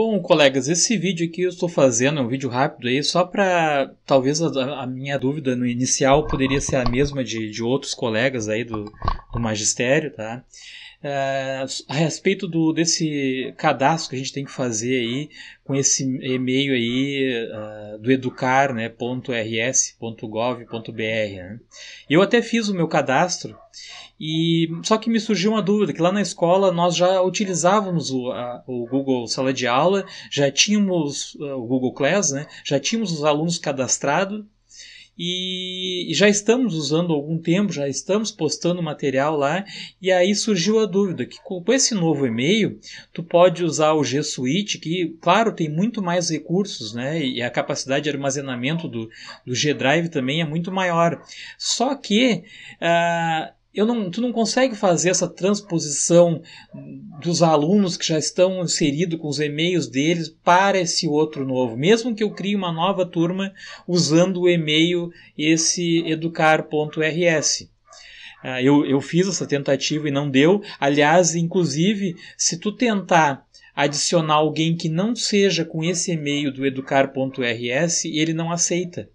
Bom, colegas, esse vídeo aqui eu estou fazendo, é um vídeo rápido aí, só para talvez a, a, minha dúvida no inicial poderia ser a mesma de, de outros colegas aí do, do magistério, tá? é, a respeito do, desse cadastro que a gente tem que fazer aí com esse e-mail aí uh, do educar, né, Né? Eu até fiz o meu cadastro e só que me surgiu uma dúvida que lá na escola nós já utilizávamos o, a, o Google Sala de Aula, já tínhamos uh, o Google Class, né, já tínhamos os alunos cadastrados e já estamos usando há algum tempo, já estamos postando material lá, e aí surgiu a dúvida que com esse novo e-mail, tu pode usar o G Suite, que claro, tem muito mais recursos, né? E a capacidade de armazenamento do, do G Drive também é muito maior. Só que uh, eu não, tu não consegue fazer essa transposição dos alunos que já estão inseridos com os e-mails deles para esse outro novo. Mesmo que eu crie uma nova turma usando o e-mail esse educar.rs. Ah, eu, eu fiz essa tentativa e não deu. Aliás, inclusive, se tu tentar adicionar alguém que não seja com esse e-mail do educar.rs, ele não aceita.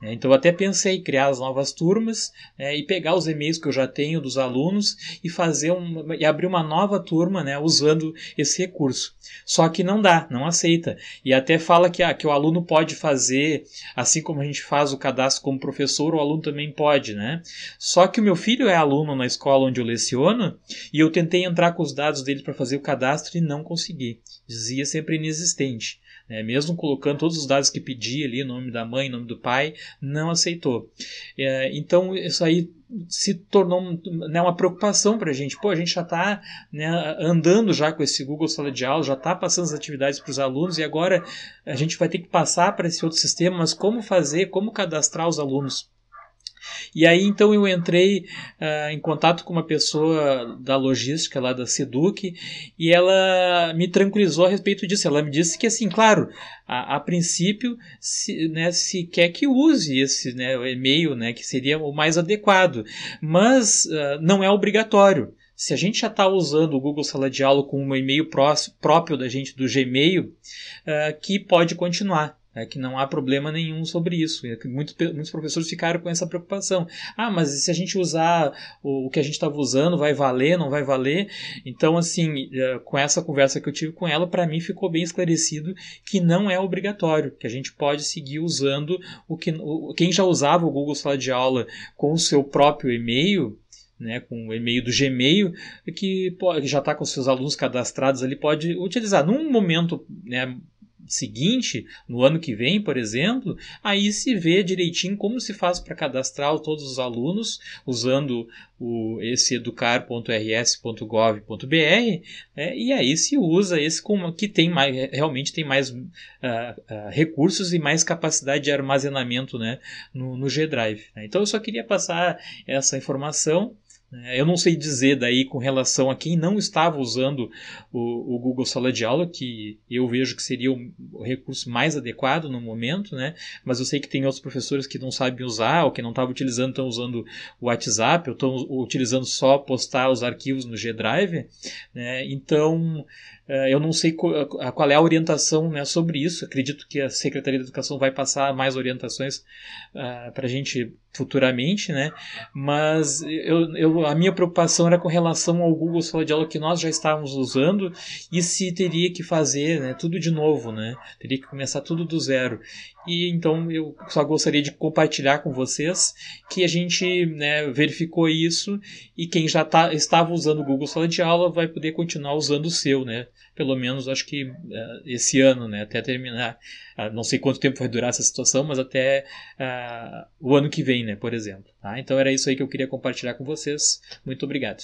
É, então, eu até pensei em criar as novas turmas é, e pegar os e-mails que eu já tenho dos alunos e fazer um, e abrir uma nova turma né, usando esse recurso. Só que não dá, não aceita. E até fala que, ah, que o aluno pode fazer, assim como a gente faz o cadastro como professor, o aluno também pode. Né? Só que o meu filho é aluno na escola onde eu leciono e eu tentei entrar com os dados dele para fazer o cadastro e não consegui. Dizia sempre inexistente. Né? Mesmo colocando todos os dados que pedia ali, nome da mãe, nome do pai, não aceitou. É, então, isso aí se tornou né, uma preocupação para a gente. Pô, a gente já está né, andando já com esse Google Sala de Aula, já está passando as atividades para os alunos e agora a gente vai ter que passar para esse outro sistema, mas como fazer, como cadastrar os alunos? E aí então eu entrei uh, em contato com uma pessoa da logística lá da Seduc e ela me tranquilizou a respeito disso. Ela me disse que assim, claro, a, a princípio se, né, se quer que use esse né, e-mail, né, que seria o mais adequado, mas uh, não é obrigatório. Se a gente já está usando o Google Sala de Aula com um e-mail próximo, próprio da gente do Gmail, uh, que pode continuar. É que não há problema nenhum sobre isso. É muitos professores ficaram com essa preocupação. Ah, mas se a gente usar o, o que a gente estava usando, vai valer, não vai valer? Então, assim, eh, com essa conversa que eu tive com ela, para mim ficou bem esclarecido que não é obrigatório, que a gente pode seguir usando o que. O, quem já usava o Google Sala de Aula com o seu próprio e-mail, né, com o e-mail do Gmail, que, já está com seus alunos cadastrados ali, pode utilizar. Num momento né, seguinte, no ano que vem, por exemplo, aí se vê direitinho como se faz para cadastrar todos os alunos usando o, esse educar.rs.gov.br né, e aí se usa esse como que tem mais, realmente tem mais uh, uh, recursos e mais capacidade de armazenamento né, no, no G Drive. Né. Então eu só queria passar essa informação né? Eu não sei dizer daí com relação a quem não estava usando o, o, Google Sala de Aula, que eu vejo que seria o recurso mais adequado no momento, né? Mas eu sei que tem outros professores que não sabem usar, ou que não estavam utilizando, estão usando o WhatsApp, ou estão utilizando só postar os arquivos no G Drive, né? Então, eh, eu não sei eh, qual é a orientação né, sobre isso. Acredito que a Secretaria de Educação vai passar mais orientações uh, eh, para a gente futuramente, né? Mas eu, eu, a minha preocupação era com relação ao Google Sala de Aula que nós já estávamos usando e se teria que fazer né, tudo de novo, né? Teria que começar tudo do zero. E então eu só gostaria de compartilhar com vocês que a gente né, verificou isso e quem já tá, estava usando o Google Sala de Aula vai poder continuar usando o seu, né? pelo menos acho que uh, esse ano, né, até terminar, uh, não sei quanto tempo vai durar essa situação, mas até uh, o ano que vem, né, por exemplo. Tá? Então era isso aí que eu queria compartilhar com vocês. Muito obrigado.